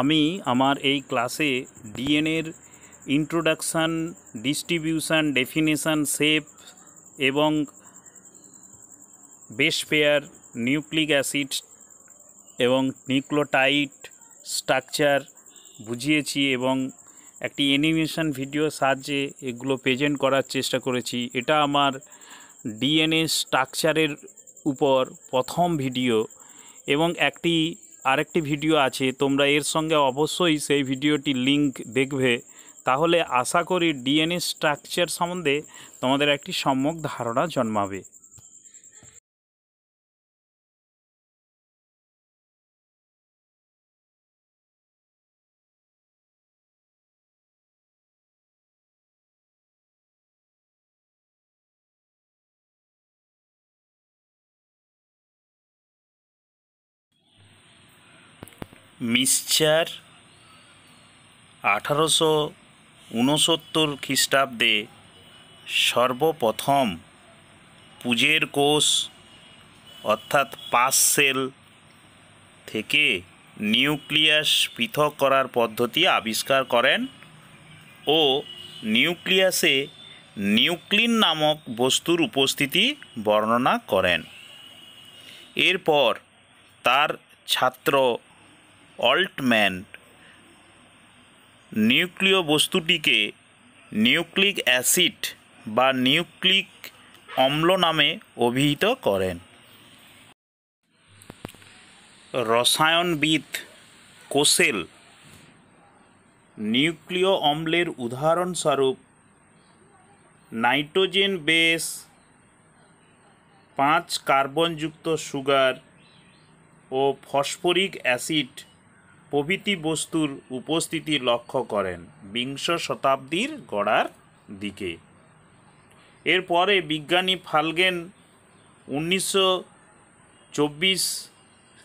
আমি আমার এই ক্লাসে ডিএনএর ইন্ট্রোডাকশান ডিস্ট্রিবিউশান ডেফিনেশান শেপ এবং বেশ পেয়ার নিউক্লিক অ্যাসিড এবং নিউক্লোটাইট স্ট্রাকচার বুঝিয়েছি এবং একটি অ্যানিমেশন ভিডিও সাহায্যে এগুলো প্রেজেন্ট করার চেষ্টা করেছি এটা আমার ডিএনএ স্ট্রাকচারের উপর প্রথম ভিডিও এবং একটি আরেকটি ভিডিও আছে তোমরা এর সঙ্গে অবশ্যই সেই ভিডিওটি লিংক দেখবে তাহলে আশা করি ডিএনএ স্ট্রাকচার সম্বন্ধে তোমাদের একটি সম্যক ধারণা জন্মাবে মিশ্চার আঠারোশো ঊনসত্তর খ্রিস্টাব্দে সর্বপ্রথম পুজের কোষ অর্থাৎ পাস থেকে নিউক্লিয়াস পৃথক করার পদ্ধতি আবিষ্কার করেন ও নিউক্লিয়াসে নিউক্লিন নামক বস্তুর উপস্থিতি বর্ণনা করেন এরপর তার ছাত্র অল্টম্যান নিউক্লিয় বস্তুটিকে নিউক্লিক অ্যাসিড বা নিউক্লিক অম্ল নামে অভিহিত করেন রসায়নবিদ কোসেল নিউক্লিয় অম্লের উদাহরণস্বরূপ নাইট্রোজেন বেস পাঁচ কার্বনযুক্ত সুগার ও ফসফরিক অ্যাসিড প্রভৃতি বস্তুর উপস্থিতি লক্ষ্য করেন বিংশ শতাব্দীর গড়ার দিকে এরপরে বিজ্ঞানী ফালগেন উনিশশো চব্বিশ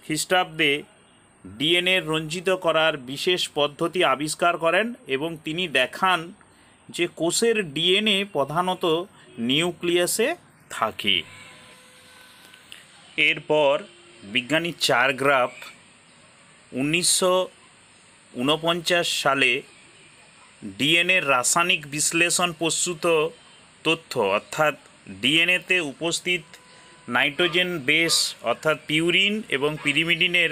খ্রিস্টাব্দে ডিএনএ রঞ্জিত করার বিশেষ পদ্ধতি আবিষ্কার করেন এবং তিনি দেখান যে কোষের ডিএনএ প্রধানত নিউক্লিয়াসে থাকে এরপর বিজ্ঞানী চারগ্রাফ উনিশশো সালে ডিএনএর রাসায়নিক বিশ্লেষণ প্রস্তুত তথ্য অর্থাৎ ডিএনএতে উপস্থিত নাইট্রোজেন বেস অর্থাৎ পিউরিন এবং পিরিমিডিনের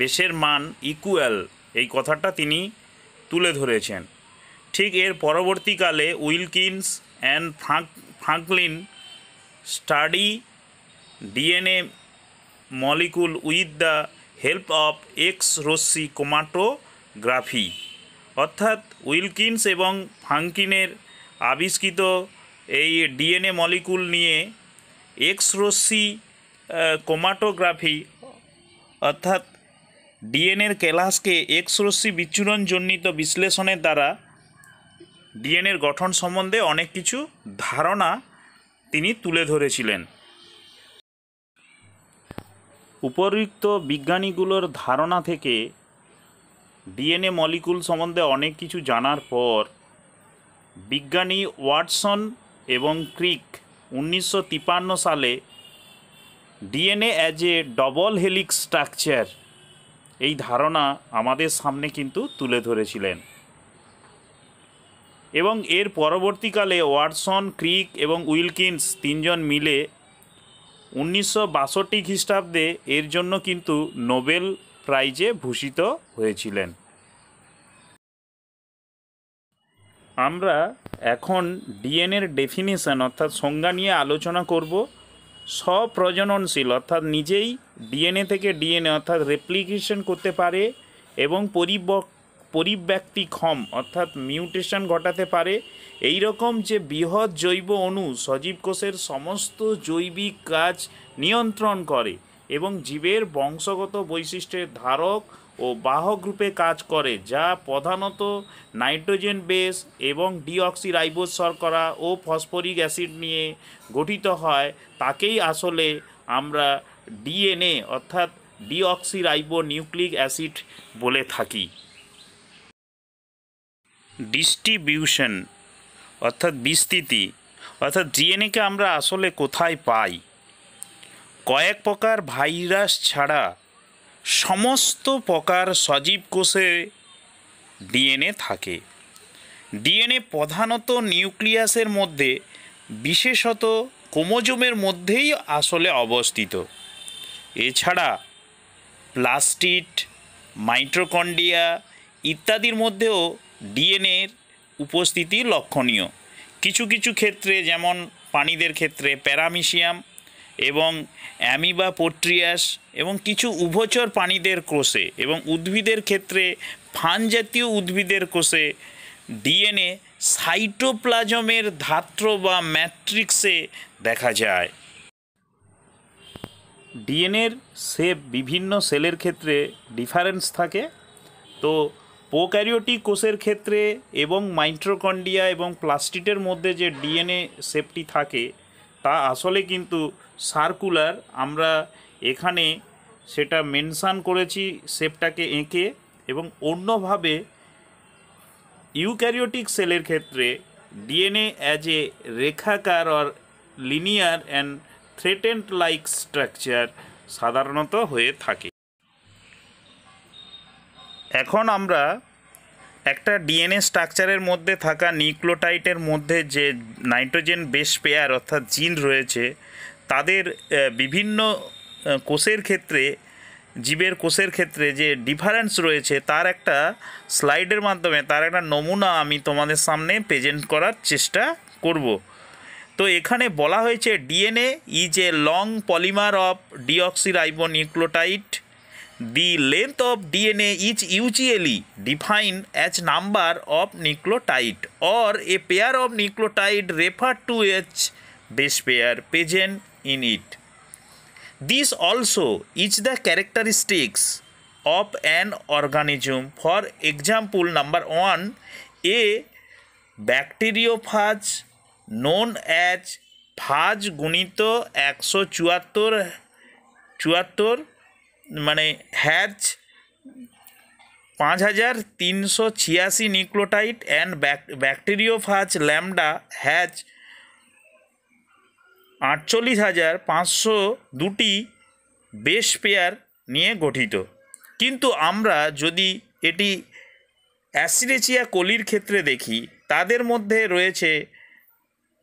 বেশের মান ইকুয়াল এই কথাটা তিনি তুলে ধরেছেন ঠিক এর পরবর্তীকালে Wilkins and Frank Franklin study DNA molecule with the help of X রশ্মি কোমাটোগ্রাফি অর্থাৎ উইলকিনস এবং ফাংকিনের আবিষ্কৃত এই ডিএনএ মলিকুল নিয়ে এক্স রশ্মি কোমাটোগ্রাফি অর্থাৎ ডিএনএর ক্যালাসকে এক্স রশ্মি বিচ্ছুরণজনিত বিশ্লেষণের দ্বারা ডিএনএর গঠন সম্বন্ধে অনেক কিছু ধারণা তিনি তুলে ধরেছিলেন উপরিক্ত বিজ্ঞানীগুলোর ধারণা থেকে ডিএনএ মলিকুল সম্বন্ধে অনেক কিছু জানার পর বিজ্ঞানী ওয়াটসন এবং ক্রিক উনিশশো সালে DNA as a double helix structure এই ধারণা আমাদের সামনে কিন্তু তুলে ধরেছিলেন এবং এর পরবর্তীকালে ওয়াটসন ক্রিক এবং উইলকিন্স তিনজন মিলে উনিশশো বাষট্টি খ্রিস্টাব্দে এর জন্য কিন্তু নোবেল প্রাইজে ভূষিত হয়েছিলেন আমরা এখন ডিএনএর ডেফিনিশন অর্থাৎ সংজ্ঞা নিয়ে আলোচনা করব স্বপ্রজননশীল অর্থাৎ নিজেই ডিএনএ থেকে ডিএনএ অর্থাৎ রেপ্লিকেশন করতে পারে এবং পরিবক পরিব্যক্তি ক্ষম অর্থাৎ মিউটেশন ঘটাতে পারে এই রকম যে বৃহৎ জৈব অণু সজীব কোষের সমস্ত জৈবিক কাজ নিয়ন্ত্রণ করে এবং জীবের বংশগত বৈশিষ্ট্যের ধারক ও বাহক রূপে কাজ করে যা প্রধানত নাইট্রোজেন বেস এবং ডিঅক্সিরাইবোস শর্করা ও ফসফরিক অ্যাসিড নিয়ে গঠিত হয় তাকেই আসলে আমরা ডিএনএ অর্থাৎ ডিঅক্সিরাইবো নিউক্লিক অ্যাসিড বলে থাকি ডিস্ট্রিবিউশন অর্থাৎ বিস্তৃতি অর্থাৎ ডিএনএকে আমরা আসলে কোথায় পাই কয়েক প্রকার ভাইরাস ছাড়া সমস্ত প্রকার সজীব কোষে ডিএনএ থাকে ডিএনএ প্রধানত নিউক্লিয়াসের মধ্যে বিশেষত কোমোজোমের মধ্যেই আসলে অবস্থিত এছাড়া প্লাস্টিড মাইট্রোকন্ডিয়া ইত্যাদির মধ্যেও ডিএনএর উপস্থিতি লক্ষণীয় কিছু কিছু ক্ষেত্রে যেমন প্রাণীদের ক্ষেত্রে প্যারামিশিয়াম এবং অ্যামিবা পোট্রিয়াস এবং কিছু উভচর প্রাণীদের কোষে এবং উদ্ভিদের ক্ষেত্রে ফান জাতীয় উদ্ভিদের কোষে ডিএনএ সাইটোপ্লাজমের ধাত্র বা ম্যাট্রিক্সে দেখা যায় ডিএনএর সেপ বিভিন্ন সেলের ক্ষেত্রে ডিফারেন্স থাকে তো প্রোক্যারিওটিক কোষের ক্ষেত্রে এবং মাইট্রোকন্ডিয়া এবং প্লাস্টিটের মধ্যে যে ডিএনএ সেফটি থাকে তা আসলে কিন্তু সার্কুলার আমরা এখানে সেটা মেনশান করেছি সেপটাকে এঁকে এবং অন্যভাবে ইউক্যারিওটিক সেলের ক্ষেত্রে ডিএনএ অ্যাজ এ রেখাকার or linear and threaded like structure সাধারণত হয়ে থাকে এখন আমরা একটা ডিএনএ স্ট্রাকচারের মধ্যে থাকা নিউক্লোটাইটের মধ্যে যে নাইট্রোজেন বেস পেয়ার অর্থাৎ জিন রয়েছে তাদের বিভিন্ন কোষের ক্ষেত্রে জীবের কোষের ক্ষেত্রে যে ডিফারেন্স রয়েছে তার একটা স্লাইডের মাধ্যমে তার একটা নমুনা আমি তোমাদের সামনে প্রেজেন্ট করার চেষ্টা করব তো এখানে বলা হয়েছে DNA is a long polymer of deoxyribonucleotide the length of DNA is usually define as number of nucleotide or a pair of nucleotide refer to each base pair present in it this also is the characteristics of an organism for example number one a bacteriophage known as phage গুণিত একশো চুয়াত্তর চুয়াত্তর মানে has পাঁচ হাজার তিনশো ছিয়াশি nucleotide and bacteriophage lambda has আটচল্লিশ হাজার পাঁচশো দুটি বেশ পেয়ার নিয়ে গঠিত কিন্তু আমরা যদি এটি অ্যাসিরেচিয়া কলির ক্ষেত্রে দেখি তাদের মধ্যে রয়েছে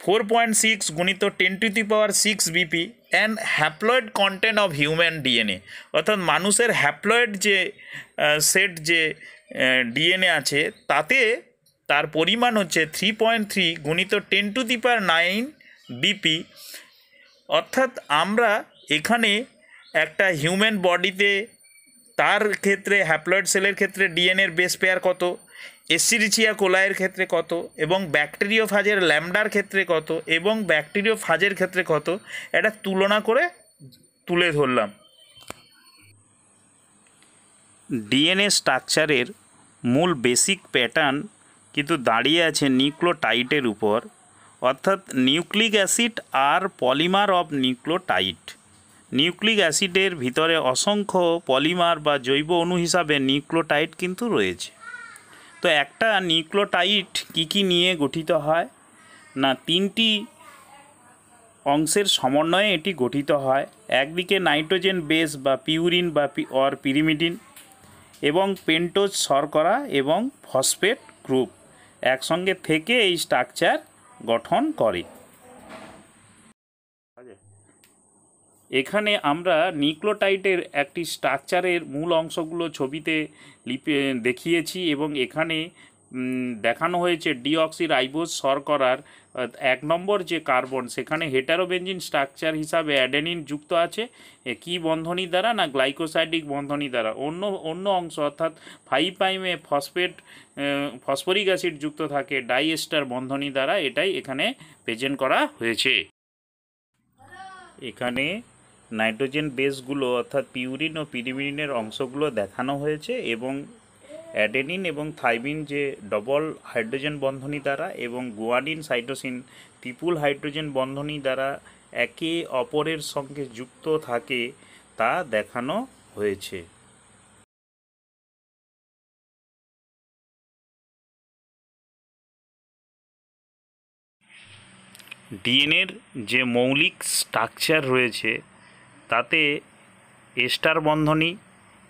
ফোর পয়েন্ট সিক্স গুণিত ten to the power six BP and haploid content of human DNA অর্থাৎ মানুষের হ্যাপ্লয়েড যে সেট যে ডিএনএ আছে তাতে তার পরিমাণ হচ্ছে থ্রি পয়েন্ট থ্রি গুণিত ten to the power nine BP অর্থাৎ আমরা এখানে একটা হিউম্যান বডিতে তার ক্ষেত্রে হ্যাপ্লয়েড সেলের ক্ষেত্রে ডিএনএর বেস পেয়ার কত এসিরিচিয়া কোলায়ের ক্ষেত্রে কত এবং ব্যাকটেরিও ফাজের ল্যামডার ক্ষেত্রে কত এবং ব্যাকটেরিও ফাজের ক্ষেত্রে কত এটা তুলনা করে তুলে ধরলাম ডিএনএ স্ট্রাকচারের মূল বেসিক প্যাটার্ন কিন্তু দাঁড়িয়ে আছে নিউক্লোটাইটের উপর অর্থাৎ নিউক্লিক অ্যাসিড আর পলিমার অফ নিউক্লোটাইট নিউক্লিক অ্যাসিডের ভিতরে অসংখ্য পলিমার বা জৈব অণু হিসাবে নিউক্লোটাইড কিন্তু রয়েছে তো একটা নিউক্লোটাইড কি কি নিয়ে গঠিত হয় না তিনটি অংশের সমন্বয়ে এটি গঠিত হয় একদিকে নাইট্রোজেন বেস বা পিউরিন বা অর পিরিমিডিন এবং পেন্টোজ শর্করা এবং ফসফেট গ্রুপ একসঙ্গে থেকে এই স্ট্রাকচার গঠন করে এখানে আমরা নিউক্লোটাইটের একটি স্ট্রাকচারের মূল অংশগুলো ছবিতে লিপে দেখিয়েছি এবং এখানে দেখানো হয়েছে সর শর্করার এক নম্বর যে কার্বন সেখানে হেটারোবেঞ্জিন স্ট্রাকচার হিসাবে অ্যাডেনিন যুক্ত আছে কি বন্ধনী দ্বারা না গ্লাইকোসাইডিক বন্ধনী দ্বারা অন্য অন্য অংশ অর্থাৎ five prime phosphate phosphoric acid যুক্ত থাকে ডাইএস্টার বন্ধনী দ্বারা এটাই এখানে প্রেজেন্ট করা হয়েছে এখানে নাইট্রোজেন বেসগুলো অর্থাৎ পিউরিন ও পিরিমিনের অংশগুলো দেখানো হয়েছে এবং অ্যাডেনিন এবং থাইবিন যে ডবল হাইড্রোজেন বন্ধনী দ্বারা এবং গুয়াডিন সাইটোসিন ত্রিপুল হাইড্রোজেন বন্ধনী দ্বারা একে অপরের সঙ্গে যুক্ত থাকে তা দেখানো হয়েছে ডিএনএর যে মৌলিক স্ট্রাকচার রয়েছে তাতে এস্টার বন্ধনী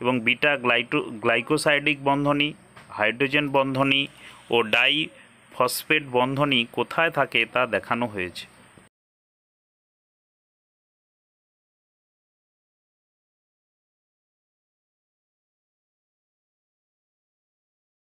এবং বিটা গ্লাইটো গ্লাইকোসাইডিক বন্ধনী হাইড্রোজেন বন্ধনী ও ডাই ফসফেট বন্ধনী কোথায় থাকে তা দেখানো হয়েছে